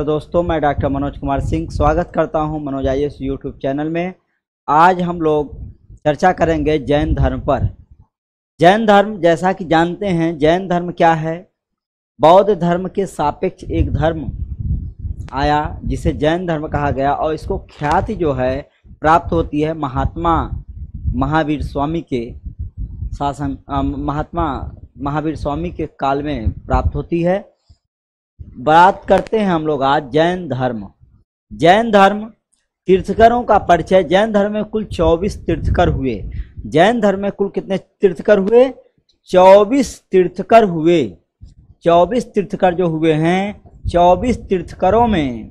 hello दोस्तों मैं doctor Manoj Kumar Singh स्वागत करता हूं Manoj I S YouTube channel में आज हम लोग चर्चा करेंगे जैन धर्म पर जैन धर्म जैसा कि जानते हैं जैन धर्म क्या है बौद्ध धर्म के सापेक्ष एक धर्म आया जिसे जैन धर्म कहा गया और इसको ख्याति जो है प्राप्त होती है महात्मा महावीर स्वामी के शासन महात्मा महावीर स्वामी के काल में प्राप्त होती है बात करते हैं हम लोग आज जैन धर्म जैन धर्म तीर्थकरों का परिचय जैन धर्म में कुल 24 तीर्थकर हुए जैन धर्म में कुल कितने तीर्थकर हुए 24 तीर्थकर हुए 24 तीर्थकर जो हुए हैं 24 तीर्थकरों में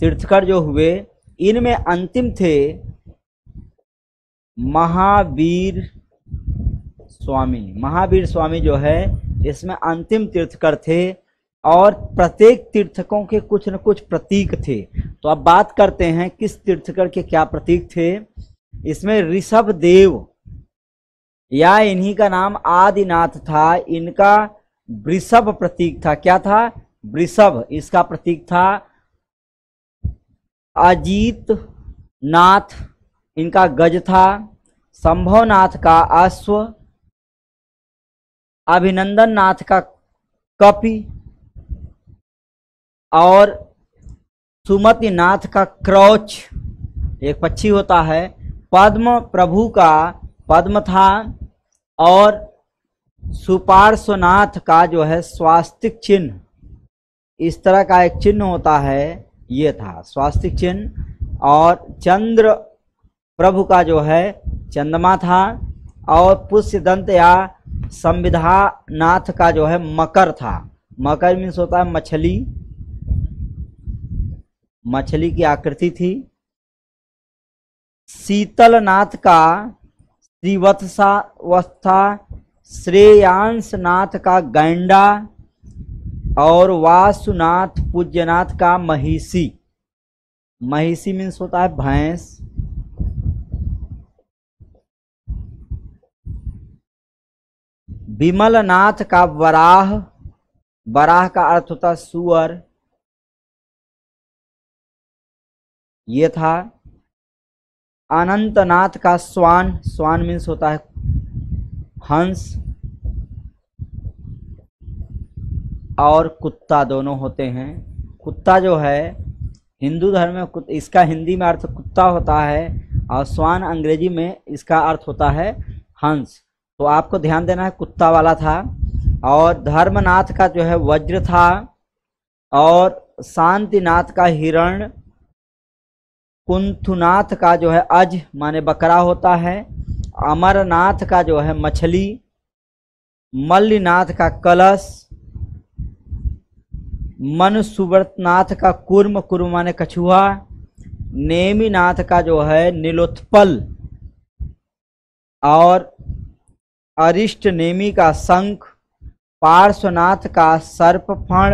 तीर्थकर जो हुए इनमें अंतिम थे महावीर स्वामी महावीर स्वामी जो है इसमें अंतिम तीर्थकर थे और प्रत्येक तीर्थकों के कुछ न कुछ प्रतीक थे तो अब बात करते हैं किस तीर्थकर के क्या प्रतीक थे इसमें ऋषभ देव या इन्हीं का नाम आदिनाथ था इनका वृषभ प्रतीक था क्या था वृषभ इसका प्रतीक था अजीत नाथ इनका गज था संभवनाथ का अश्व अभिनंदन नाथ का कपि और सुमति नाथ का क्रौच एक पक्षी होता है पद्म प्रभु का पद्म था और सुपार्श्वनाथ का जो है स्वास्तिक चिन्ह इस तरह का एक चिन्ह होता है ये था स्वास्तिक चिन्ह और चंद्र प्रभु का जो है चंद्रमा था और पुष्य दंत या संविधानाथ का जो है मकर था मकर मीन्स होता है मछली मछली की आकृति थी शीतलनाथ का श्रीवत्सावस्था श्रेयांश नाथ का गैंडा और वासुनाथ पूज्यनाथ का महिषी महिषी मीन्स होता है भैंस विमलनाथ का वराह वराह का अर्थ होता सुअर ये था अनंतनाथ का स्वान स्वान मीन्स होता है हंस और कुत्ता दोनों होते हैं कुत्ता जो है हिंदू धर्म में इसका हिंदी में अर्थ कुत्ता होता है और स्वान अंग्रेजी में इसका अर्थ होता है हंस तो आपको ध्यान देना है कुत्ता वाला था और धर्मनाथ का जो है वज्र था और शांतिनाथ का हिरण कुंथुनाथ का जो है अज माने बकरा होता है अमरनाथ का जो है मछली मल्लीनाथ का कलश मन मनुसुव्रतनाथ का कुर्म कुर्म माने कछुआ नेमीनाथ का जो है नीलोत्पल और अरिष्ट नेमी का शंख पार्श्वनाथ का सर्पफण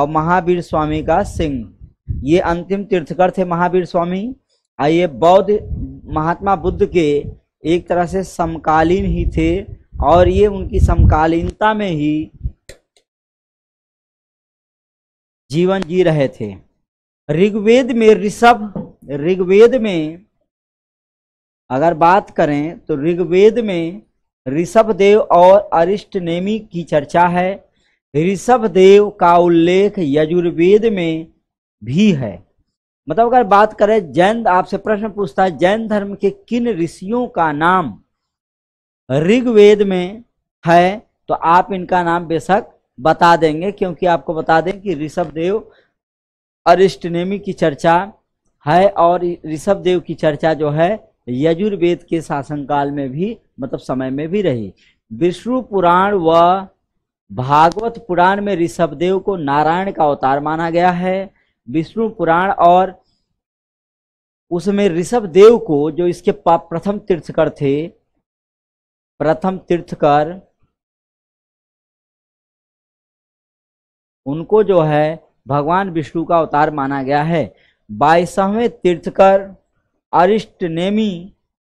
और महावीर स्वामी का सिंह ये अंतिम तीर्थकर थे महावीर स्वामी और ये बौद्ध महात्मा बुद्ध के एक तरह से समकालीन ही थे और ये उनकी समकालीनता में ही जीवन जी रहे थे ऋग्वेद में ऋषभ ऋग्वेद में अगर बात करें तो ऋग्वेद में ऋषभदेव और अरिष्ट नेमी की चर्चा है ऋषभ देव का उल्लेख यजुर्वेद में भी है मतलब अगर बात करें जैन आपसे प्रश्न पूछता है जैन धर्म के किन ऋषियों का नाम ऋग्वेद में है तो आप इनका नाम बेशक बता देंगे क्योंकि आपको बता दें कि ऋषभ देव अरिष्ट नेमी की चर्चा है और ऋषभदेव की चर्चा जो है यजुर्वेद के शासनकाल में भी मतलब समय में भी रही विष्णु पुराण व भागवत पुराण में ऋषभदेव को नारायण का अवतार माना गया है विष्णु पुराण और उसमें ऋषभ देव को जो इसके प्रथम तीर्थकर थे प्रथम तीर्थकर उनको जो है भगवान विष्णु का अवतार माना गया है बाईसवें तीर्थकर अरिष्ट नेमी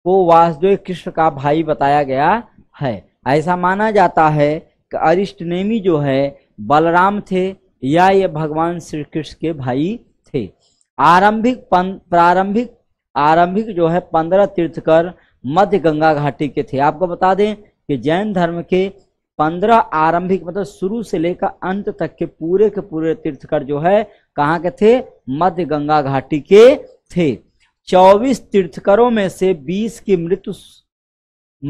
को वासुदेव कृष्ण का भाई बताया गया है ऐसा माना जाता है कि अरिष्ट नेमी जो है बलराम थे या ये भगवान श्री कृष्ण के भाई थे आरंभिक प्रारंभिक आरंभिक जो है पंद्रह तीर्थकर मध्य गंगा घाटी के थे आपको बता दें कि जैन धर्म के पंद्रह आरंभिक मतलब शुरू से लेकर अंत तक के पूरे के पूरे तीर्थकर जो है कहाँ के थे मध्य गंगा घाटी के थे चौबीस तीर्थकरों में से बीस की मृत्यु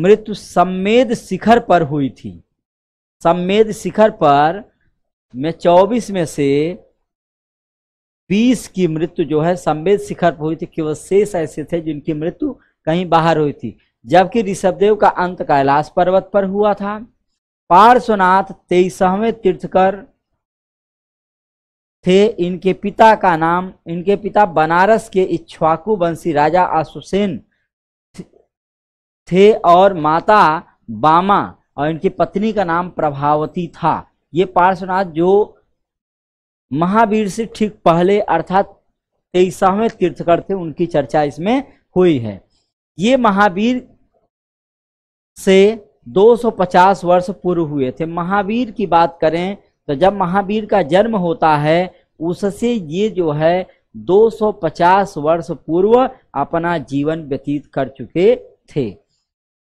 मृत्यु सम्मेद शिखर पर हुई थी सम्मेद शिखर पर में चौबीस में से बीस की मृत्यु जो है सम्मेद शिखर पर हुई थी केवल शेष ऐसे थे जिनकी मृत्यु कहीं बाहर हुई थी जबकि ऋषभदेव का अंत कैलाश पर्वत पर हुआ था पार्श्वनाथ तेईसवें तीर्थकर थे इनके पिता का नाम इनके पिता बनारस के इच्छ्वाकू वंशी राजा आशुसेन थे और माता बामा और इनकी पत्नी का नाम प्रभावती था ये पार्श्वनाथ जो महावीर से ठीक पहले अर्थात तेईसवें तीर्थकर थे उनकी चर्चा इसमें हुई है ये महावीर से 250 वर्ष पूर्व हुए थे महावीर की बात करें तो जब महावीर का जन्म होता है उससे ये जो है 250 वर्ष पूर्व अपना जीवन व्यतीत कर चुके थे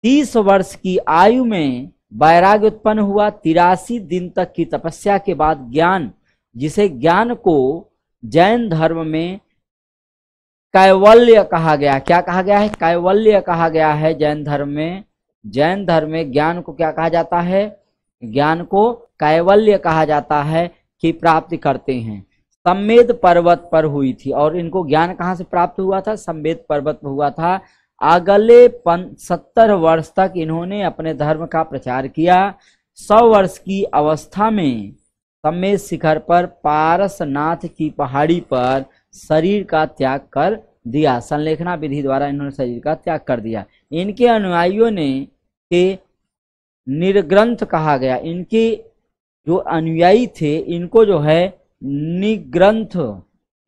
30 वर्ष की आयु में वैराग्य उत्पन्न हुआ तिरासी दिन तक की तपस्या के बाद ज्ञान जिसे ज्ञान को जैन धर्म में कैवल्य कहा गया क्या कहा गया है कैवल्य कहा गया है जैन धर्म में जैन धर्म में ज्ञान को क्या कहा जाता है ज्ञान को कैवल्य कहा जाता है कि प्राप्त करते हैं संवेद पर्वत पर हुई थी और इनको ज्ञान कहाँ से प्राप्त हुआ था संवेद पर्वत पर हुआ था अगले पन सत्तर वर्ष तक इन्होंने अपने धर्म का प्रचार किया सौ वर्ष की अवस्था में संवेद शिखर पर पारसनाथ की पहाड़ी पर शरीर का त्याग कर दिया संलेखना विधि द्वारा इन्होंने शरीर का त्याग कर दिया इनके अनुयायियों ने के निर्ग्रंथ कहा गया इनके जो अनुयायी थे इनको जो है निग्रंथ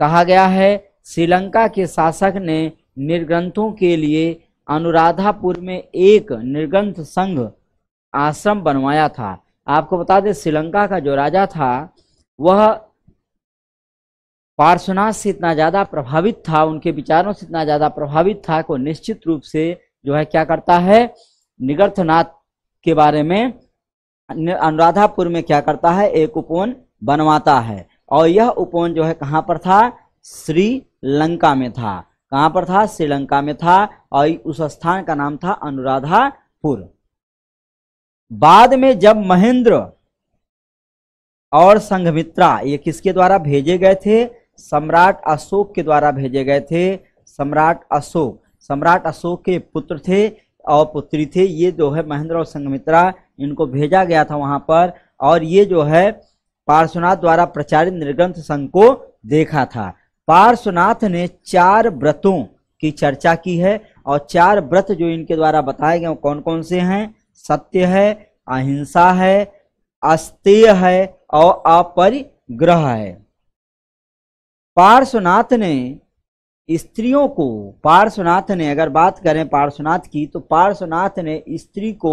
कहा गया है श्रीलंका के शासक ने निर्ग्रंथों के लिए अनुराधापुर में एक निर्ग्रंथ संघ आश्रम बनवाया था आपको बता दें श्रीलंका का जो राजा था वह पार्श्वनाथ से इतना ज़्यादा प्रभावित था उनके विचारों से इतना ज़्यादा प्रभावित था को निश्चित रूप से जो है क्या करता है निगर्थनाथ के बारे में अनुराधापुर में क्या करता है एक उपवन बनवाता है और यह उपवन जो है कहाँ पर था श्रीलंका में था कहाँ पर था श्रीलंका में था और उस स्थान का नाम था अनुराधापुर बाद में जब महेंद्र और संघमित्रा ये किसके द्वारा भेजे गए थे सम्राट अशोक के द्वारा भेजे गए थे सम्राट अशोक सम्राट अशोक के पुत्र थे और पुत्री थे ये जो है महेंद्र और संगमित्रा इनको भेजा गया था वहां पर और ये जो है पार्श्वनाथ द्वारा प्रचारित निर्ग्रंथ संघ को देखा था पार्श्वनाथ ने चार व्रतों की चर्चा की है और चार व्रत जो इनके द्वारा बताए गए कौन कौन से हैं सत्य है अहिंसा है अस्तेय है और अपरिग्रह है पार्श्वनाथ ने स्त्रियों को पार्श्वनाथ ने अगर बात करें पार्श्वनाथ की तो पार्श्वनाथ ने स्त्री को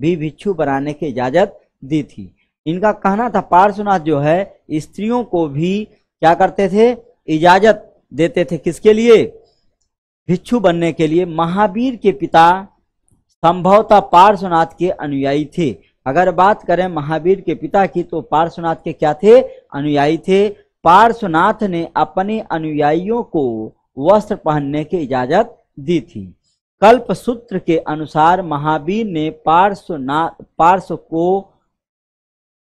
भी भिक्षु बनाने की इजाजत दी थी इनका कहना था पार्श्वनाथ जो है स्त्रियों को भी क्या करते थे इजाजत देते थे किसके लिए भिक्षु बनने के लिए महावीर के पिता संभवतः पार्श्वनाथ के अनुयायी थे अगर बात करें महावीर के पिता की तो पार्श्वनाथ के क्या थे अनुयायी थे पार्श्वनाथ ने अपने अनुयायियों को वस्त्र पहनने की इजाजत दी थी कल्प सूत्र के अनुसार महावीर ने पार्श्वनाथ पार्श्व को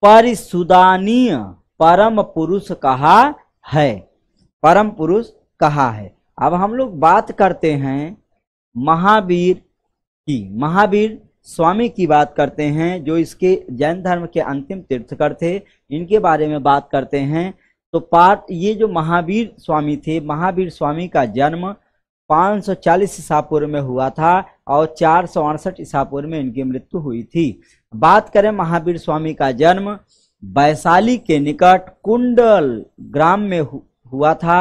परिसुदानीय परम पुरुष कहा है परम पुरुष कहा है अब हम लोग बात करते हैं महावीर की महावीर स्वामी की बात करते हैं जो इसके जैन धर्म के अंतिम तीर्थकर थे इनके बारे में बात करते हैं तो पार्ट ये जो महावीर स्वामी थे महावीर स्वामी का जन्म 540 ईसा पूर्व में हुआ था और चार सौ अड़सठ ईसा पूर्व में इनकी मृत्यु हुई थी बात करें महावीर स्वामी का जन्म वैशाली के निकट कुंडल ग्राम में हुआ था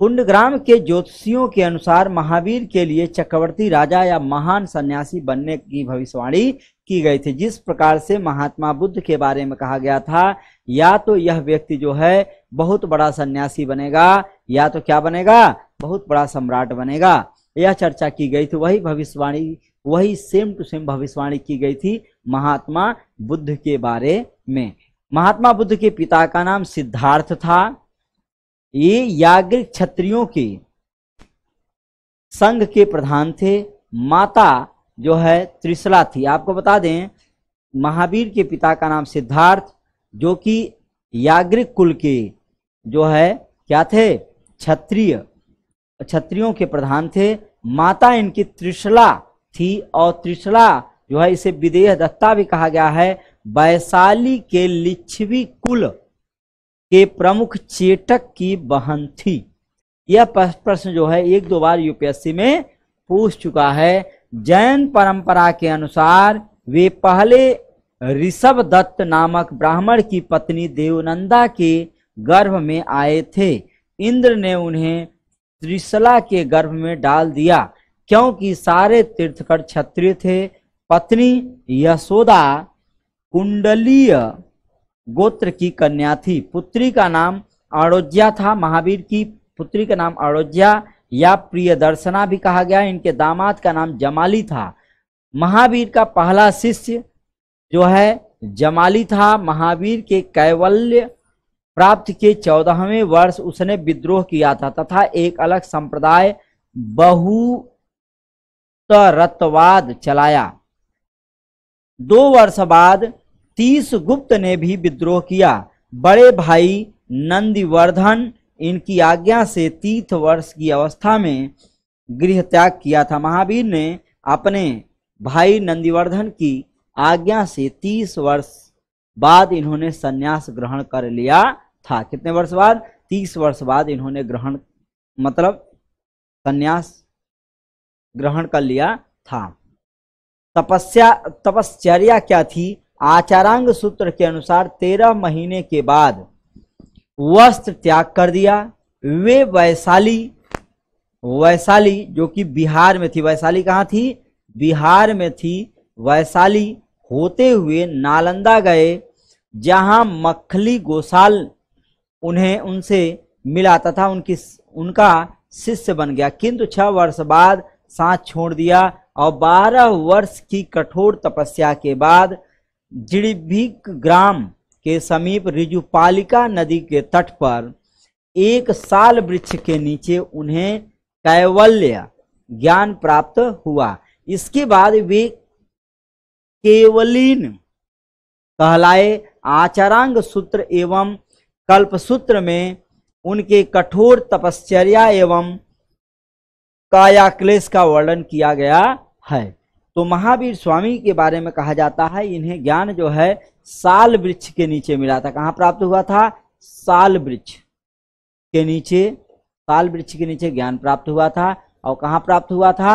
कुंड ग्राम के ज्योतिषियों के अनुसार महावीर के लिए चक्रवर्ती राजा या महान सन्यासी बनने की भविष्यवाणी की गई थी जिस प्रकार से महात्मा बुद्ध के बारे में कहा गया था या तो यह व्यक्ति जो है बहुत बड़ा सन्यासी बनेगा या तो क्या बनेगा बहुत बड़ा सम्राट बनेगा यह चर्चा की गई थी वही भविष्यवाणी वही सेम टू सेम भविष्यवाणी की गई थी महात्मा बुद्ध के बारे में महात्मा बुद्ध के पिता का नाम सिद्धार्थ था ये याग्रिक क्षत्रियों के संघ के प्रधान थे माता जो है त्रिशला थी आपको बता दें महावीर के पिता का नाम सिद्धार्थ जो कि याग्रिक कुल के जो है क्या थे क्षत्रिय क्षत्रियों के प्रधान थे माता इनकी त्रिशला थी और त्रिशला जो है इसे विदेह दत्ता भी कहा गया है वैशाली के लिच्छवी कुल के प्रमुख चेटक की बहन थी यह प्रश्न जो है एक दो बार यूपीएससी में पूछ चुका है जैन परंपरा के अनुसार वे पहले ऋषभ दत्त नामक ब्राह्मण की पत्नी देवनंदा के गर्भ में आए थे इंद्र ने उन्हें त्रिशला के गर्भ में डाल दिया क्योंकि सारे तीर्थकर क्षत्रिय थे पत्नी यशोदा कुंडलीय गोत्र की कन्या थी पुत्री का नाम अड़ोज्या था महावीर की पुत्री का नाम अड़ोज्या या प्रिय दर्शना भी कहा गया इनके दामाद का नाम जमाली था महावीर का पहला शिष्य जो है जमाली था महावीर के कैवल्य प्राप्त के चौदहवें वर्ष उसने विद्रोह किया था तथा एक अलग संप्रदाय बहुतरत्ववाद चलाया दो वर्ष बाद तीस गुप्त ने भी विद्रोह किया बड़े भाई नंदीवर्धन इनकी आज्ञा से तीर्थ वर्ष की अवस्था में गृह त्याग किया था महावीर ने अपने भाई नंदीवर्धन की आज्ञा से तीस वर्ष बाद इन्होंने संन्यास ग्रहण कर लिया था कितने वर्ष बाद तीस वर्ष बाद इन्होंने ग्रहण मतलब सन्यास ग्रहण कर लिया था तपस्या तपश्चर्या क्या थी आचारांग सूत्र के अनुसार तेरह महीने के बाद वस्त्र त्याग कर दिया वे वैशाली वैशाली जो कि बिहार में थी वैशाली कहाँ थी बिहार में थी वैशाली होते हुए नालंदा गए जहां मखली गोसाल उन्हें उनसे मिला तथा उनकी उनका शिष्य बन गया किंतु छह वर्ष बाद साथ छोड़ दिया और बारह वर्ष की कठोर तपस्या के बाद जिड़भिक ग्राम के समीप रिजुपालिका नदी के तट पर एक साल वृक्ष के नीचे उन्हें कैवल्य ज्ञान प्राप्त हुआ इसके बाद वे केवलीन कहलाए आचरांग सूत्र एवं कल्प सूत्र में उनके कठोर तपश्चर्या एवं कायाक्लेश का वर्णन किया गया है तो महावीर स्वामी के बारे में कहा जाता है इन्हें ज्ञान जो है साल वृक्ष के नीचे मिला था कहाँ प्राप्त हुआ था साल वृक्ष के नीचे साल वृक्ष के नीचे ज्ञान प्राप्त हुआ था और कहाँ प्राप्त हुआ था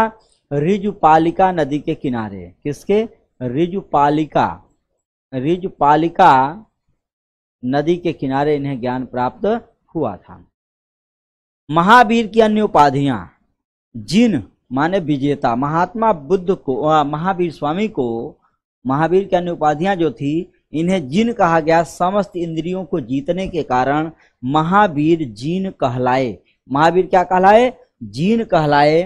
रिजुपालिका नदी के किनारे किसके रिजुपालिका रिजुपालिका नदी के किनारे इन्हें ज्ञान प्राप्त हुआ था महावीर की अन्य उपाधियां जिन माने विजेता महात्मा बुद्ध को महावीर स्वामी को महावीर की अन्य उपाधियां जो थी इन्हें जिन कहा गया समस्त इंद्रियों को जीतने के कारण महावीर जीन कहलाए महावीर क्या कहलाए जीन कहलाए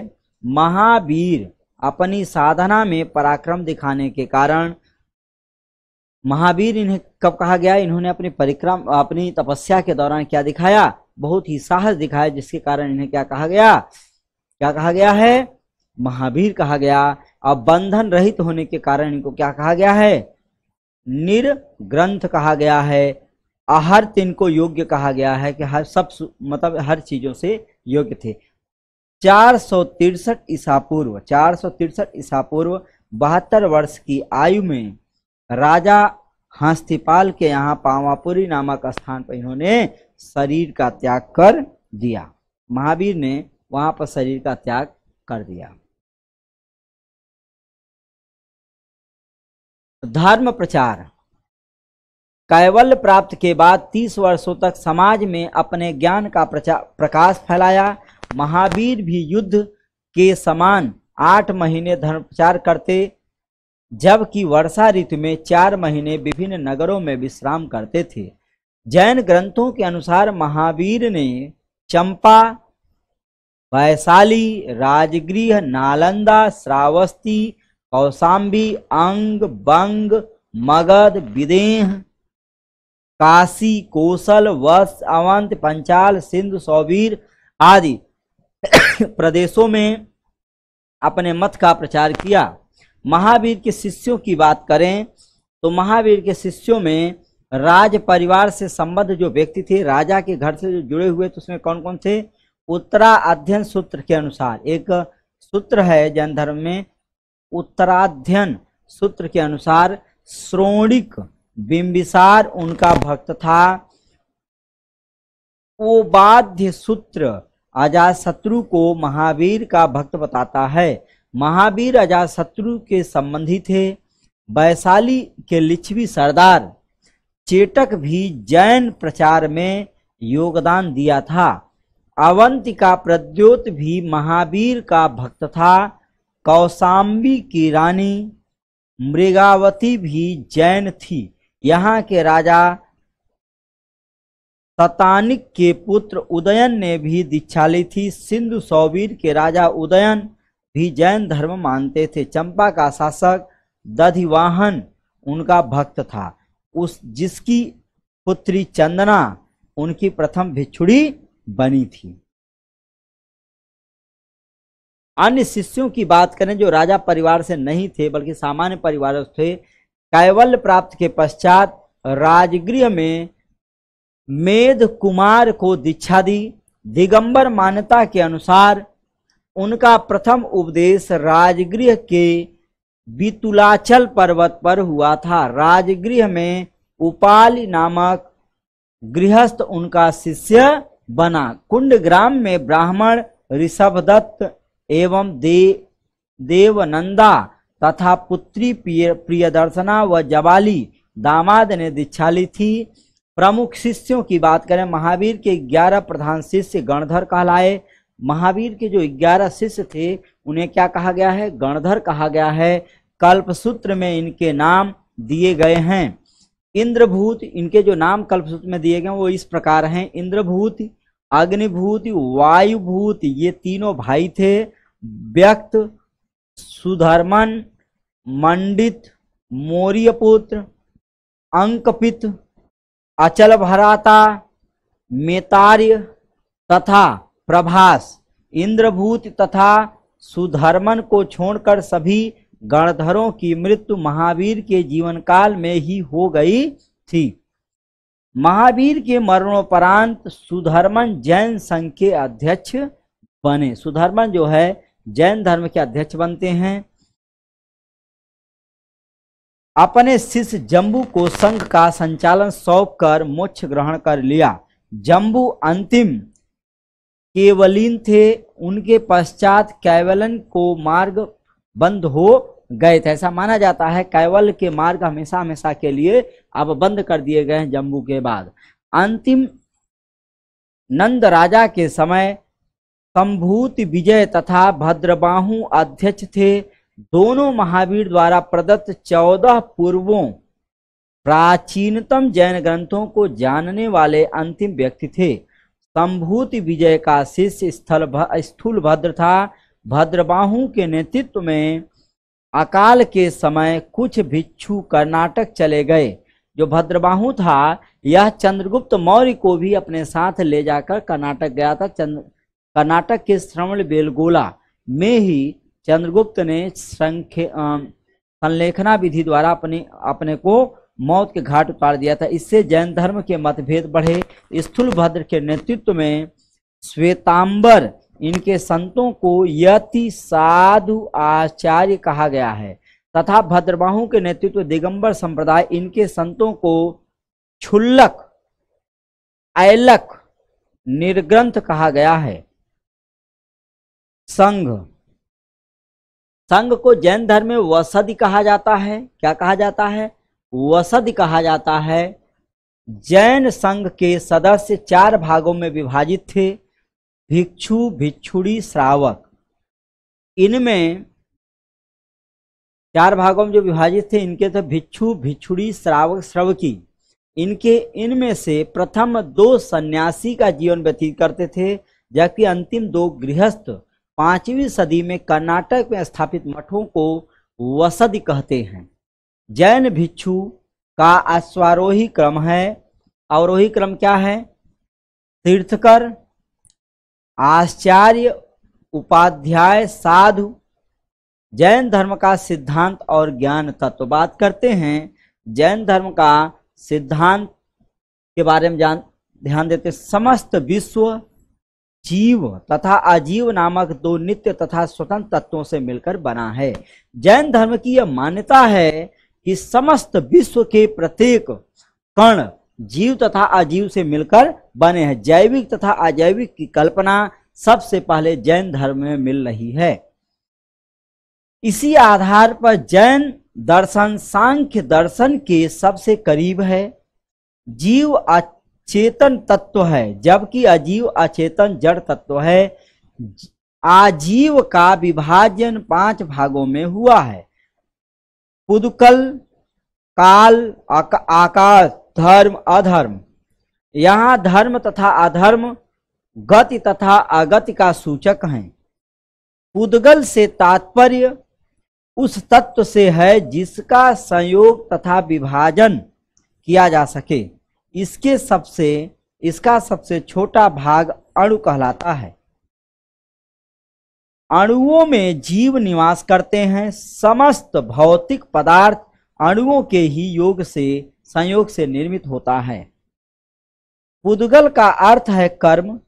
महावीर अपनी साधना में पराक्रम दिखाने के कारण महावीर इन्हें कब कहा गया इन्होंने अपनी परिक्रम अपनी तपस्या के दौरान क्या दिखाया बहुत ही साहस दिखाया जिसके कारण इन्हें क्या कहा गया क्या कहा गया है महावीर कहा गया अब बंधन रहित होने के कारण इनको क्या कहा गया है निर्ग्रंथ कहा गया है तीन को योग्य कहा गया है कि हर सब मतलब हर चीजों से योग्य थे चार सौ तिरसठ ईसा पूर्व चार सौ तिरसठ ईसा पूर्व बहत्तर वर्ष की आयु में राजा हस्तिपाल के यहाँ पावापुरी नामक स्थान पर इन्होंने शरीर का त्याग कर दिया महावीर ने वहां पर शरीर का त्याग कर दिया धर्म प्रचार कैवल्य प्राप्त के बाद तीस वर्षों तक समाज में अपने ज्ञान का प्रचार प्रकाश फैलाया महावीर भी युद्ध के समान आठ महीने धर्मचार करते जबकि वर्षा ऋतु में चार महीने विभिन्न नगरों में विश्राम करते थे जैन ग्रंथों के अनुसार महावीर ने चंपा वैशाली राजगृह नालंदा श्रावस्ती कौशाम्बी अंग बंग मगध विदेह काशी कोसल वश अवंत पंचाल सिंधु सौवीर आदि प्रदेशों में अपने मत का प्रचार किया महावीर के शिष्यों की बात करें तो महावीर के शिष्यों में राज परिवार से संबद्ध जो व्यक्ति थे राजा के घर से जो जुड़े हुए तो उसमें कौन कौन थे उत्तरा अध्ययन सूत्र के अनुसार एक सूत्र है जैन धर्म में उत्तराध्ययन सूत्र के अनुसार श्रोणिक बिंबिसार उनका भक्त था वो बाध्य सूत्र अजात को महावीर का भक्त बताता है महावीर अजात शत्रु के संबंधी थे वैशाली के लिच्छवी सरदार चेटक भी जैन प्रचार में योगदान दिया था अवंति का प्रद्योत भी महावीर का भक्त था कौसाम्बी की रानी मृगावती भी जैन थी यहाँ के राजा ततानिक के पुत्र उदयन ने भी दीक्षा ली थी सिंधु सौवीर के राजा उदयन भी जैन धर्म मानते थे चंपा का शासक दधिवाहन उनका भक्त था उस जिसकी पुत्री चंदना उनकी प्रथम भिक्षुड़ी बनी थी अन्य शिष्यों की बात करें जो राजा परिवार से नहीं थे बल्कि सामान्य परिवार थे कैवल्य प्राप्त के पश्चात राजगृह में मेध कुमार को दीक्षा दी दिगंबर मान्यता के अनुसार उनका प्रथम उपदेश राजगृह के बितुलाचल पर्वत पर हुआ था राजगृह में उपाली नामक गृहस्थ उनका शिष्य बना कुंड ग्राम में ब्राह्मण ऋषभदत्त एवं दे देवनंदा तथा पुत्री प्रिय प्रियदर्शना व जवाली दामाद ने दीक्षा ली थी प्रमुख शिष्यों की बात करें महावीर के ग्यारह प्रधान शिष्य गणधर कहलाए महावीर के जो ग्यारह शिष्य थे उन्हें क्या कहा गया है गणधर कहा गया है कल्पसूत्र में इनके नाम दिए गए हैं इंद्रभूत इनके जो नाम कल्पसूत्र में दिए गए वो इस प्रकार हैं इंद्रभूत अग्निभूत वायुभूत ये तीनों भाई थे व्यक्त सुधर्मन मंडित मौर्यपुत्र अंकपित अचल भराता मेतार्य तथा प्रभास इंद्रभूत तथा सुधर्मन को छोड़कर सभी गणधरों की मृत्यु महावीर के जीवन काल में ही हो गई थी महावीर के मरणोपरांत सुधर्मन जैन संघ के अध्यक्ष बने सुधर्मन जो है जैन धर्म के अध्यक्ष बनते हैं अपने शिष्य जम्बू को संघ का संचालन सौंप कर मोक्ष ग्रहण कर लिया जम्बू अंतिम केवलिन थे उनके पश्चात कैवलन को मार्ग बंद हो गए थे ऐसा माना जाता है कैवल के मार्ग हमेशा हमेशा के लिए अब बंद कर दिए गए हैं जम्बू के बाद अंतिम नंद राजा के समय संभूत विजय तथा भद्रबाहु अध्यक्ष थे दोनों महावीर द्वारा प्रदत्त चौदह पूर्वों प्राचीनतम जैन ग्रंथों को जानने वाले अंतिम व्यक्ति थे संभूति विजय का शिष्य स्थल स्थूल भद्र था भद्रबाहु के नेतृत्व में अकाल के समय कुछ भिक्षु कर्नाटक चले गए जो भद्रबाहू था यह चंद्रगुप्त मौर्य को भी अपने साथ ले जाकर कर्नाटक गया था चंद्र कर्नाटक के श्रवण बेलगोला में ही चंद्रगुप्त ने संख्य संलेखना विधि द्वारा अपने अपने को मौत के घाट उतार दिया था इससे जैन धर्म के मतभेद बढ़े स्थूल भद्र के नेतृत्व में श्वेतांबर इनके संतों को यति साधु आचार्य कहा गया है तथा भद्रबाहु के नेतृत्व दिगंबर संप्रदाय इनके संतों को छुल्लक ऐलक निर्ग्रंथ कहा गया है संघ संघ को जैन धर्म में वसद कहा जाता है क्या कहा जाता है वसद कहा जाता है जैन संघ के सदस्य चार भागों में विभाजित थे भिक्षु भिक्षुड़ी श्रावक इनमें चार भागों में जो विभाजित थे इनके थे भिक्षु भिक्षुड़ी श्रावक श्रवकी इनके इनमें से प्रथम दो सन्यासी का जीवन व्यतीत करते थे जबकि अंतिम दो गृहस्थ पांचवी सदी में कर्नाटक में स्थापित मठों को वसद कहते हैं जैन भिक्षु का अश्वारोही क्रम है अवरोही क्रम क्या है तीर्थकर आचार्य उपाध्याय साधु जैन धर्म का सिद्धांत और ज्ञान तत्व बात करते हैं जैन धर्म का सिद्धांत के बारे में जान ध्यान देते समस्त विश्व जीव तथा अजीव नामक दो नित्य तथा स्वतंत्र तत्वों से मिलकर बना है जैन धर्म की यह मान्यता है कि समस्त विश्व के प्रत्येक कण जीव तथा अजीव से मिलकर बने हैं जैविक तथा अजैविक की कल्पना सबसे पहले जैन धर्म में मिल रही है इसी आधार पर जैन दर्शन सांख्य दर्शन के सबसे करीब है जीव चेतन तत्व है जबकि अजीव अचेतन जड़ तत्व है आजीव का विभाजन पांच भागों में हुआ है पुदकल काल आकाश धर्म अधर्म यहाँ धर्म तथा अधर्म गति तथा अगति का सूचक हैं पुदगल से तात्पर्य उस तत्व से है जिसका संयोग तथा विभाजन किया जा सके इसके सबसे इसका सबसे छोटा भाग अणु कहलाता है अणुओं में जीव निवास करते हैं समस्त भौतिक पदार्थ अणुओं के ही योग से संयोग से निर्मित होता है पुद्गल का अर्थ है कर्म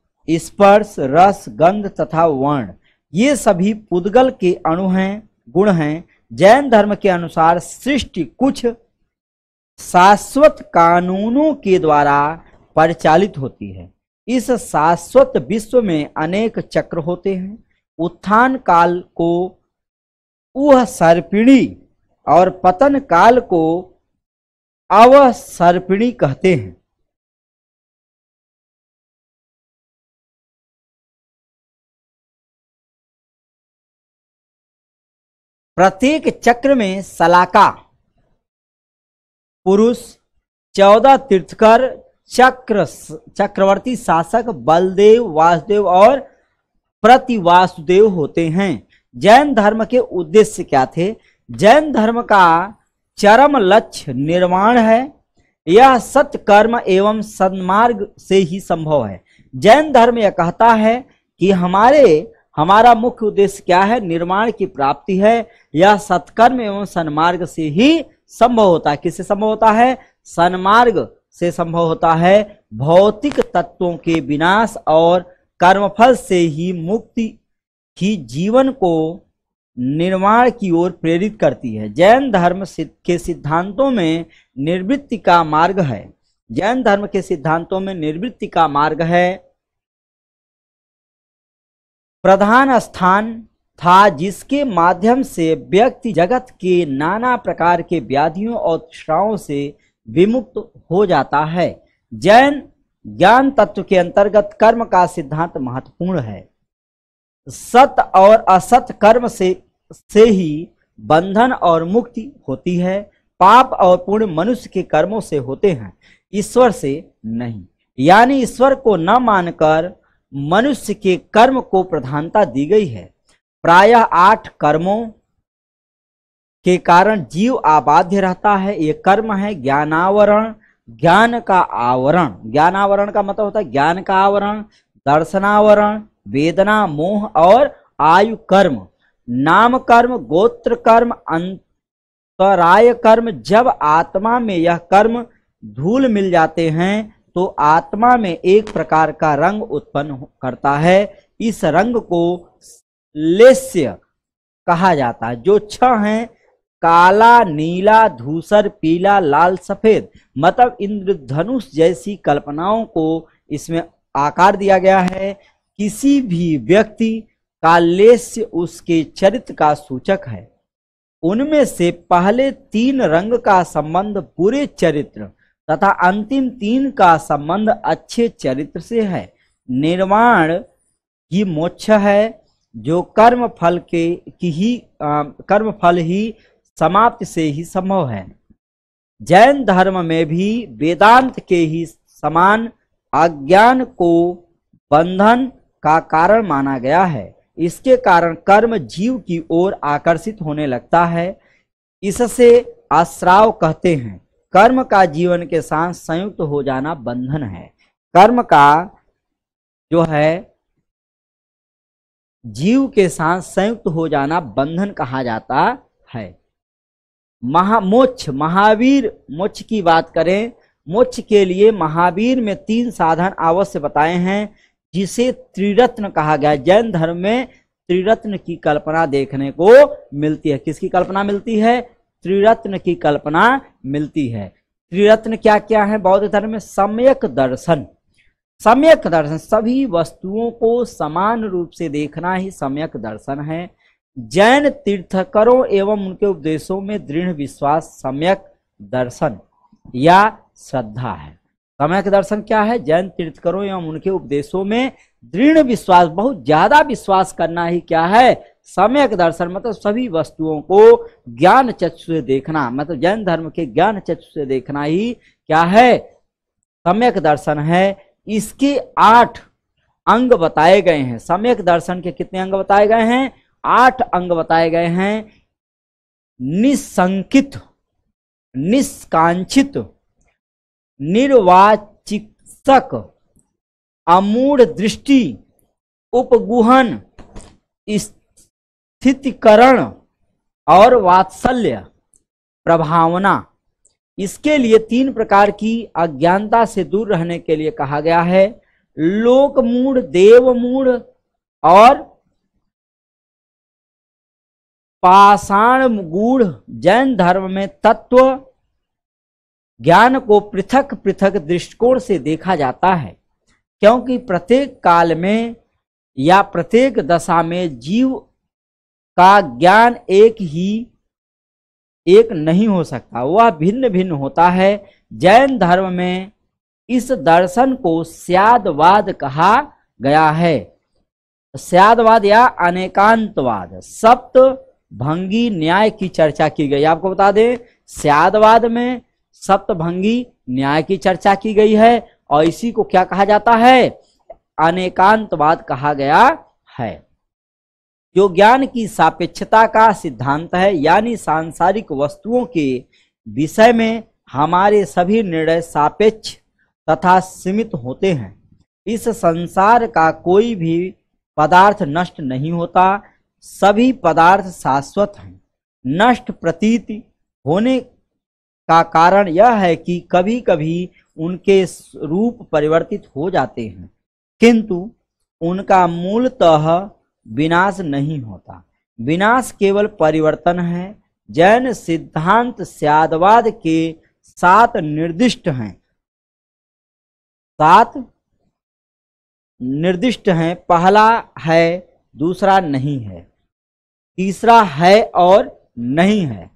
स्पर्श रस गंध तथा वर्ण ये सभी पुद्गल के अणु हैं गुण हैं जैन धर्म के अनुसार सृष्टि कुछ शाश्वत कानूनों के द्वारा परिचालित होती है इस शाश्वत विश्व में अनेक चक्र होते हैं उत्थान काल को उह सर्पिणी और पतन काल को अवसर्पिणी कहते हैं प्रत्येक चक्र में सलाका पुरुष चौदह तीर्थकर चक्र चक्रवर्ती शासक बलदेव वासुदेव और प्रतिवासुदेव होते हैं जैन धर्म के उद्देश्य क्या थे जैन धर्म का चरम लक्ष्य निर्माण है यह सत्य कर्म एवं सन्मार्ग से ही संभव है जैन धर्म यह कहता है कि हमारे हमारा मुख्य उद्देश्य क्या है निर्माण की प्राप्ति है यह सत्कर्म एवं सन्मार्ग से ही संभव होता है किससे संभव होता है सन्मार्ग से संभव होता है भौतिक तत्वों के विनाश और कर्मफल से ही मुक्ति ही जीवन को निर्माण की ओर प्रेरित करती है जैन धर्म के सिद्धांतों में निर्वृत्ति का मार्ग है जैन धर्म के सिद्धांतों में निर्वृत्ति का मार्ग है प्रधान स्थान था जिसके माध्यम से व्यक्ति जगत के नाना प्रकार के व्याधियों और क्षाओं से विमुक्त हो जाता है जैन ज्ञान तत्व के अंतर्गत कर्म का सिद्धांत महत्वपूर्ण है सत और असत कर्म से से ही बंधन और मुक्ति होती है पाप और पुण्य मनुष्य के कर्मों से होते हैं ईश्वर से नहीं यानी ईश्वर को न मानकर मनुष्य के कर्म को प्रधानता दी गई है प्रायः आठ कर्मों के कारण जीव आबाध्य रहता है ये कर्म है ज्ञानावरण ज्ञान का आवरण ज्ञानावरण का मतलब होता है ज्ञान का आवरण दर्शनावरण वेदना मोह और आयु कर्म नाम कर्म गोत्र कर्म अंतराय कर्म जब आत्मा में यह कर्म धूल मिल जाते हैं तो आत्मा में एक प्रकार का रंग उत्पन्न करता है इस रंग को लेस्य कहा जाता है जो छ हैं काला नीला धूसर पीला लाल सफेद मतलब इंद्रधनुष जैसी कल्पनाओं को इसमें आकार दिया गया है किसी भी व्यक्ति का लेस्य उसके चरित्र का सूचक है उनमें से पहले तीन रंग का संबंध पूरे चरित्र तथा अंतिम तीन का संबंध अच्छे चरित्र से है निर्माण ही मोक्ष है जो कर्म फल के की ही आ, कर्म फल ही समाप्त से ही संभव है जैन धर्म में भी वेदांत के ही समान अज्ञान को बंधन का कारण माना गया है इसके कारण कर्म जीव की ओर आकर्षित होने लगता है इससे आश्राव कहते हैं कर्म का जीवन के साथ संयुक्त हो जाना बंधन है कर्म का जो है जीव के साथ संयुक्त हो जाना बंधन कहा जाता है महामोक्ष महावीर मोक्ष की बात करें मोक्ष के लिए महावीर में तीन साधन अवश्य बताए हैं जिसे त्रिरत्न कहा गया जैन धर्म में त्रिरत्न की कल्पना देखने को मिलती है किसकी कल्पना मिलती है त्रिरत्न की कल्पना मिलती है त्रिरत्न क्या क्या है बौद्ध धर्म में सम्यक दर्शन सम्यक दर्शन सभी वस्तुओं को समान रूप से देखना ही सम्यक दर्शन है जैन तीर्थकरों एवं उनके उपदेशों में दृढ़ विश्वास सम्यक दर्शन या श्रद्धा है सम्यक दर्शन क्या है जैन तीर्थकरों एवं उनके उपदेशों में दृढ़ विश्वास बहुत ज्यादा विश्वास करना ही क्या है सम्यक दर्शन मतलब सभी वस्तुओं को ज्ञान चक्षु से देखना मतलब जैन धर्म के ज्ञान चक्षु से देखना ही क्या है सम्यक दर्शन है इसके आठ अंग बताए गए हैं सम्यक दर्शन के कितने अंग बताए गए हैं आठ अंग बताए गए हैं निसंकित निष्कांक्षित निर्वाचिक अमूढ़ दृष्टि उपगुहन स्थितिकरण और वात्सल्य प्रभावना इसके लिए तीन प्रकार की अज्ञानता से दूर रहने के लिए कहा गया है लोक मूड देव मूड और पाषाण गूढ़ जैन धर्म में तत्व ज्ञान को पृथक पृथक दृष्टिकोण से देखा जाता है क्योंकि प्रत्येक काल में या प्रत्येक दशा में जीव का ज्ञान एक ही एक नहीं हो सकता वह भिन्न भिन्न होता है जैन धर्म में इस दर्शन को स्यादवाद कहा गया है स्यादवाद या अनेकांतवाद सप्त भंगी न्याय की चर्चा की गई आपको बता दें स्यादवाद में भंगी न्याय की चर्चा की गई है और इसी को क्या कहा जाता है अनेकांतवाद कहा गया है जो ज्ञान की सापेक्षता का सिद्धांत है यानी सांसारिक वस्तुओं के विषय में हमारे सभी निर्णय सापेक्ष तथा सीमित होते हैं इस संसार का कोई भी पदार्थ नष्ट नहीं होता सभी पदार्थ शाश्वत हैं नष्ट प्रतीत होने का कारण यह है कि कभी कभी उनके रूप परिवर्तित हो जाते हैं किंतु उनका मूलतः विनाश नहीं होता विनाश केवल परिवर्तन है जैन सिद्धांत स्यादवाद के सात निर्दिष्ट हैं सात निर्दिष्ट हैं पहला है दूसरा नहीं है तीसरा है और नहीं है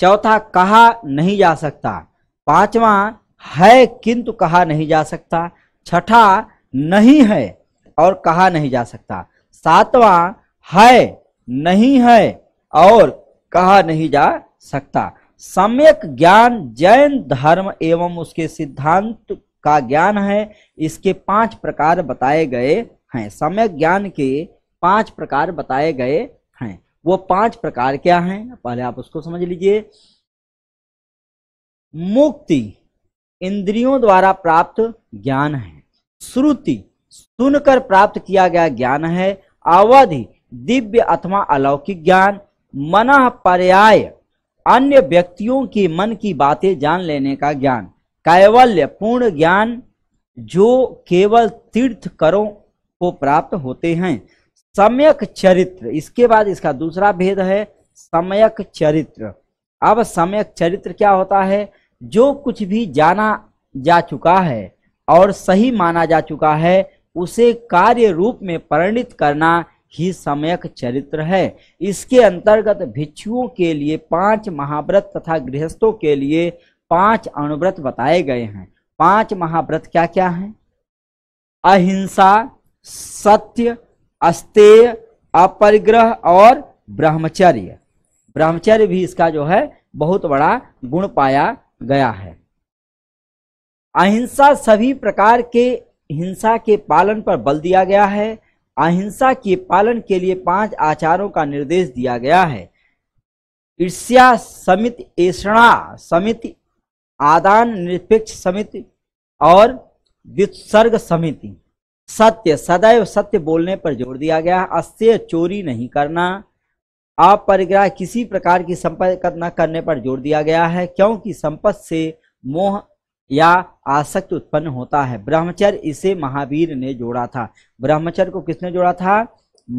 चौथा कहा नहीं जा सकता पांचवा है किंतु कहा नहीं जा सकता छठा नहीं है और कहा नहीं जा सकता सातवां है नहीं है और कहा नहीं जा सकता सम्यक ज्ञान जैन धर्म एवं उसके सिद्धांत का ज्ञान है इसके पांच प्रकार बताए गए हैं सम्यक ज्ञान के पांच प्रकार बताए गए हैं वो पांच प्रकार क्या हैं पहले आप उसको समझ लीजिए मुक्ति इंद्रियों द्वारा प्राप्त ज्ञान है श्रुति सुनकर प्राप्त किया गया ज्ञान है अवधि दिव्य अथवा अलौकिक ज्ञान मन पर्याय अन्य व्यक्तियों के मन की बातें जान लेने का ज्ञान कैवल्य पूर्ण ज्ञान जो केवल तीर्थ करों को प्राप्त होते हैं सम्यक चरित्र इसके बाद इसका दूसरा भेद है सम्यक चरित्र अब सम्यक चरित्र क्या होता है जो कुछ भी जाना जा चुका है और सही माना जा चुका है उसे कार्य रूप में परिणित करना ही सम्यक चरित्र है इसके अंतर्गत भिक्षुओं के लिए पांच महाव्रत तथा गृहस्थों के लिए पांच अणुव्रत बताए गए हैं पांच महाव्रत क्या क्या हैं अहिंसा सत्य अस्तेय अपरिग्रह और ब्रह्मचर्य ब्रह्मचर्य भी इसका जो है बहुत बड़ा गुण पाया गया है अहिंसा सभी प्रकार के हिंसा के पालन पर बल दिया गया है अहिंसा के पालन के लिए पांच आचारों का निर्देश दिया गया है ईर्ष्या समित ऐसा समिति आदान निरपेक्ष समिति और विसर्ग समिति सत्य सदैव सत्य बोलने पर जोर दिया गया अस्त्य चोरी नहीं करना अपरिग्रह किसी प्रकार की संपत्ति न करने पर जोर दिया गया है क्योंकि संपत्ति से मोह या आसक्त उत्पन्न होता है ब्रह्मचर्य इसे महावीर ने जोड़ा था ब्रह्मचर्य को किसने जोड़ा था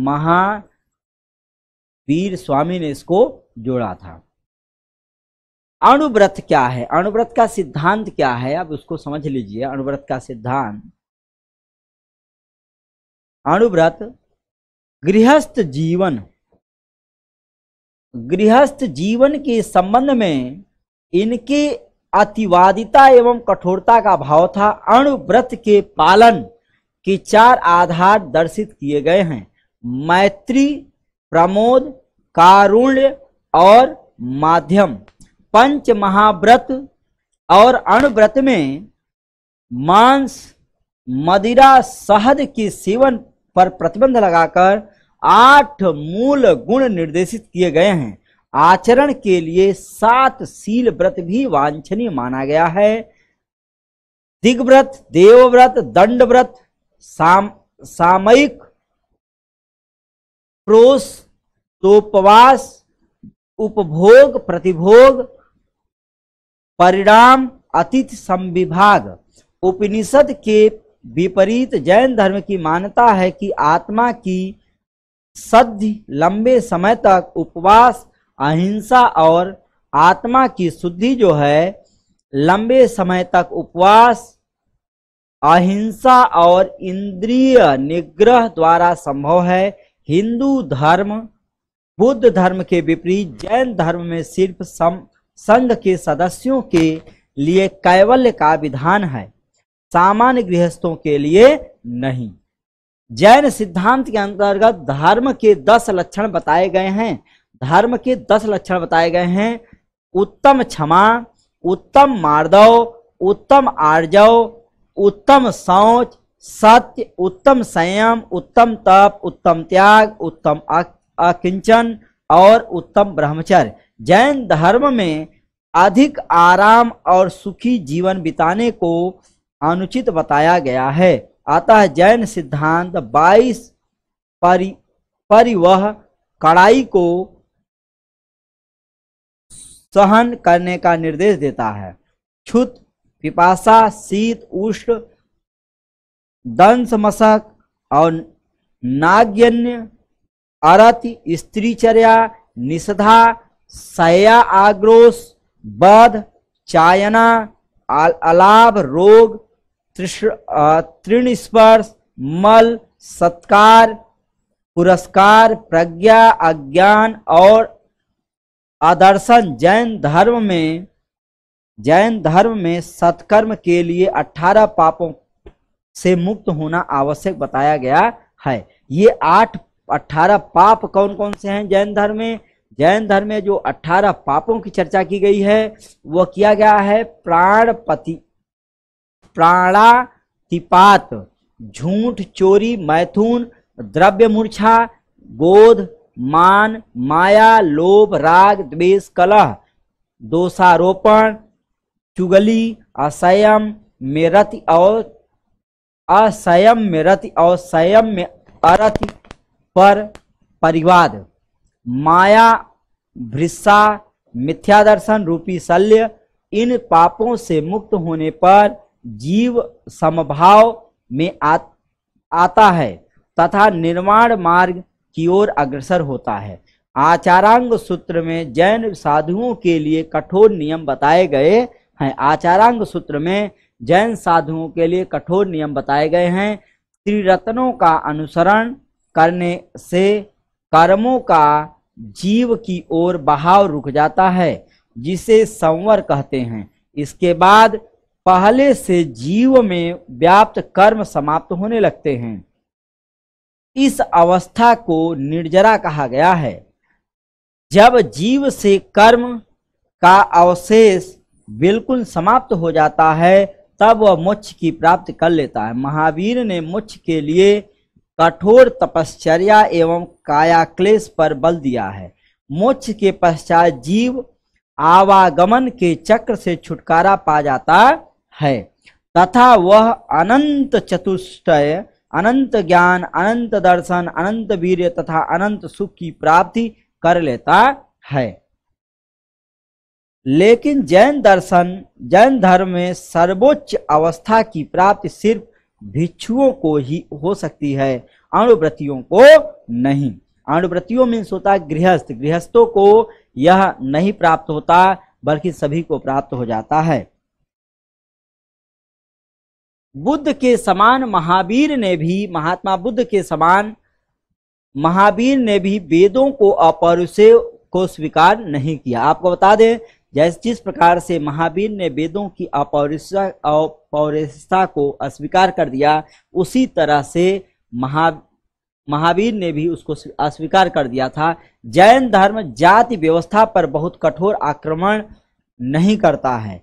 महावीर स्वामी ने इसको जोड़ा था अणुव्रत क्या है अणुव्रत का सिद्धांत क्या है अब उसको समझ लीजिए अणुव्रत का सिद्धांत अणुव्रत गृहस्थ जीवन गृहस्थ जीवन के संबंध में इनके अतिवादिता एवं कठोरता का भाव था अणुव्रत के पालन के चार आधार दर्शित किए गए हैं मैत्री प्रमोद कारुण्य और माध्यम पंच महाव्रत और अणुव्रत में मांस मदिरा शहद के सेवन पर प्रतिबंध लगाकर आठ मूल गुण निर्देशित किए गए हैं आचरण के लिए सात सील व्रत भी वांछनीय माना गया है दिग्व्रत देवव्रत दंड व्रत साम सामयिक प्रोस तोपवास उपभोग प्रतिभोग परिणाम अतिथि संविभाग उपनिषद के विपरीत जैन धर्म की मान्यता है कि आत्मा की सद्य लंबे समय तक उपवास अहिंसा और आत्मा की शुद्धि जो है लंबे समय तक उपवास अहिंसा और इंद्रिय निग्रह द्वारा संभव है हिंदू धर्म बुद्ध धर्म के विपरीत जैन धर्म में सिर्फ संघ के सदस्यों के लिए कैवल्य का विधान है सामान्य गृहस्थों के लिए नहीं जैन सिद्धांत के अंतर्गत धर्म के दस लक्षण बताए गए हैं धर्म के दस लक्षण बताए गए हैं उत्तम क्षमा उत्तम मार्दव उत्तम आर्जव उत्तम सोच सत्य उत्तम संयम उत्तम तप उत्तम त्याग उत्तम अकिंचन और उत्तम ब्रह्मचर्य जैन धर्म में अधिक आराम और सुखी जीवन बिताने को अनुचित बताया गया है अतः जैन सिद्धांत 22 परि परिवह कड़ाई को सहन करने का निर्देश देता है छुत पिपासा शीत उष्ण दंश मशक और नाग्यन्य अरति स्त्रीचर्या निषधा सया आग्रोश बध चायना अलाभ रोग तृण स्पर्श मल सत्कार पुरस्कार प्रज्ञा अज्ञान और आदर्शन जैन धर्म में जैन धर्म में सत्कर्म के लिए 18 पापों से मुक्त होना आवश्यक बताया गया है ये आठ अठारह पाप कौन कौन से हैं जैन धर्म में जैन धर्म में जो 18 पापों की चर्चा की गई है वह किया गया है प्राणपति प्राणातिपात झूठ चोरी मैथुन द्रव्य मूर्छा गोद मान माया लोभ राग द्वेष कलह दोषारोपण चुगली असयम में रति और असयम में रति और संयम में अरति पर परिवाद माया भृषा मिथ्यादर्शन रूपी शल्य इन पापों से मुक्त होने पर जीव समभाव में आ, आता है तथा निर्माण मार्ग की ओर अग्रसर होता है आचारांग सूत्र में जैन साधुओं के लिए कठोर नियम बताए गए हैं आचारांग सूत्र में जैन साधुओं के लिए कठोर नियम बताए गए हैं त्रिरत्नों का अनुसरण करने से कर्मों का जीव की ओर बहाव रुक जाता है जिसे संवर कहते हैं इसके बाद पहले से जीव में व्याप्त कर्म समाप्त होने लगते हैं इस अवस्था को निर्जरा कहा गया है जब जीव से कर्म का अवशेष बिल्कुल समाप्त हो जाता है तब वह मोक्ष की प्राप्ति कर लेता है महावीर ने मोक्ष के लिए कठोर तपश्चर्या एवं काया क्लेश पर बल दिया है मोक्ष के पश्चात जीव आवागमन के चक्र से छुटकारा पा जाता है तथा वह अनंत चतुष्टय अनंत ज्ञान अनंत दर्शन अनंत वीर तथा अनंत सुख की प्राप्ति कर लेता है लेकिन जैन दर्शन जैन धर्म में सर्वोच्च अवस्था की प्राप्ति सिर्फ भिक्षुओं को ही हो सकती है अणुव्रतियों को नहीं अणुव्रतियों में होता गृहस्थ गृहस्थों को यह नहीं प्राप्त होता बल्कि सभी को प्राप्त हो जाता है बुद्ध के समान महावीर ने भी महात्मा बुद्ध के समान महावीर ने भी वेदों को अपरुषेय को स्वीकार नहीं किया आपको बता दें जैसे जिस प्रकार से महावीर ने वेदों की अपौरुषा को अस्वीकार कर दिया उसी तरह से महा महावीर ने भी उसको अस्वीकार कर दिया था जैन धर्म जाति व्यवस्था पर बहुत कठोर आक्रमण नहीं करता है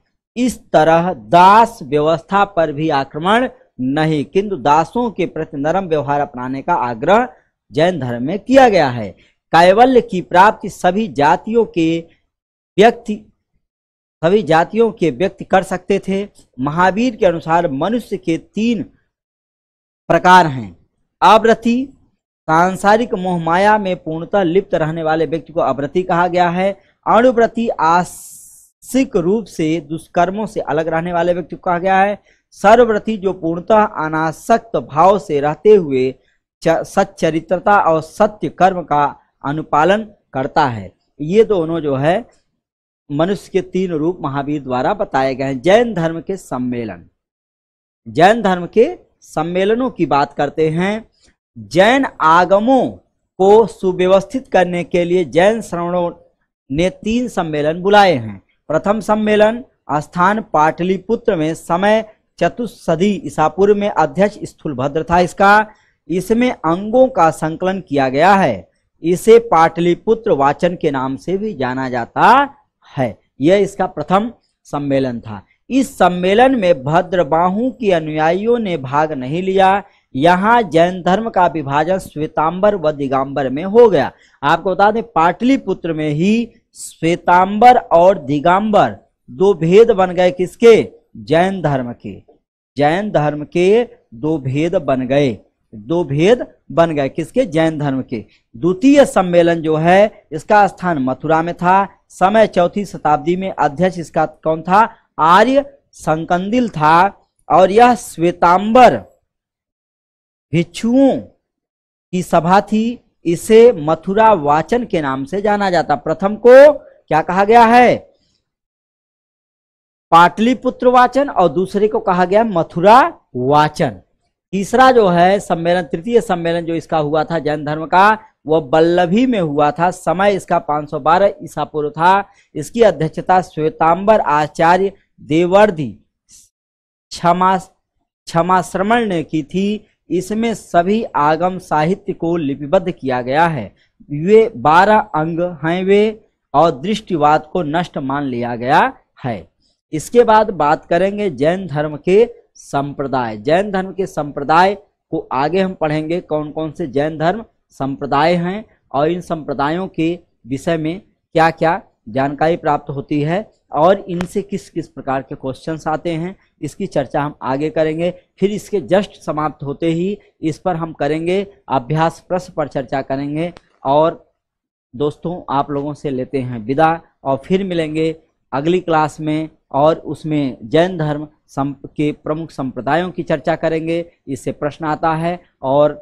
इस तरह दास व्यवस्था पर भी आक्रमण नहीं किंतु दासों के प्रति नरम व्यवहार अपनाने का आग्रह जैन धर्म में किया गया है कैवल्य की प्राप्ति सभी जातियों के व्यक्ति सभी जातियों के व्यक्ति कर सकते थे महावीर के अनुसार मनुष्य के तीन प्रकार हैं आवृत्ति सांसारिक मोहमाया में पूर्णतः लिप्त रहने वाले व्यक्ति को अव्रति कहा गया है अणुव्रति आस सिख रूप से दुष्कर्मों से अलग रहने वाले व्यक्ति को कहा गया है सर्वव्रती जो पूर्णतः अनासक्त भाव से रहते हुए सच्चरित्रता और सत्य कर्म का अनुपालन करता है ये दोनों जो है मनुष्य के तीन रूप महावीर द्वारा बताए गए हैं जैन धर्म के सम्मेलन जैन धर्म के सम्मेलनों की बात करते हैं जैन आगमों को सुव्यवस्थित करने के लिए जैन श्रवणों ने तीन सम्मेलन बुलाए हैं प्रथम सम्मेलन स्थान पाटलिपुत्र में समय चतुर्सदी ईसापुर में अध्यक्ष स्थूलभद्र था इसका इसमें अंगों का संकलन किया गया है इसे पाटलिपुत्र वाचन के नाम से भी जाना जाता है यह इसका प्रथम सम्मेलन था इस सम्मेलन में भद्रबाहु के अनुयायियों ने भाग नहीं लिया यहाँ जैन धर्म का विभाजन श्वेतांबर व दिगंबर में हो गया आपको बता दें पाटलिपुत्र में ही श्वेतांबर और दिगंबर दो भेद बन गए किसके जैन धर्म के जैन धर्म के दो भेद बन गए दो भेद बन गए किसके जैन धर्म के द्वितीय सम्मेलन जो है इसका स्थान मथुरा में था समय चौथी शताब्दी में अध्यक्ष इसका कौन था आर्य संकंदिल था और यह श्वेतांबर भिक्षुओं की सभा थी इसे मथुरा वाचन के नाम से जाना जाता प्रथम को क्या कहा गया है पाटलिपुत्र वाचन और दूसरे को कहा गया मथुरा वाचन तीसरा जो है सम्मेलन तृतीय सम्मेलन जो इसका हुआ था जैन धर्म का वह बल्लभी में हुआ था समय इसका 512 ईसा पूर्व था इसकी अध्यक्षता श्वेतांबर आचार्य देवर्धि क्षमा क्षमाश्रमण ने की थी इसमें सभी आगम साहित्य को लिपिबद्ध किया गया है वे बारह अंग हैं वे और दृष्टिवाद को नष्ट मान लिया गया है इसके बाद बात करेंगे जैन धर्म के संप्रदाय जैन धर्म के संप्रदाय को आगे हम पढ़ेंगे कौन कौन से जैन धर्म संप्रदाय हैं और इन संप्रदायों के विषय में क्या क्या जानकारी प्राप्त होती है और इनसे किस किस प्रकार के क्वेश्चंस आते हैं इसकी चर्चा हम आगे करेंगे फिर इसके जस्ट समाप्त होते ही इस पर हम करेंगे अभ्यास प्रश्न पर चर्चा करेंगे और दोस्तों आप लोगों से लेते हैं विदा और फिर मिलेंगे अगली क्लास में और उसमें जैन धर्म के प्रमुख संप्रदायों की चर्चा करेंगे इससे प्रश्न आता है और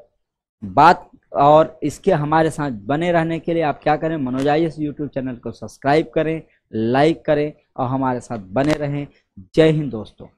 बात और इसके हमारे साथ बने रहने के लिए आप क्या करें मनोजाइस यूट्यूब चैनल को सब्सक्राइब करें लाइक करें और हमारे साथ बने रहें जय हिंद दोस्तों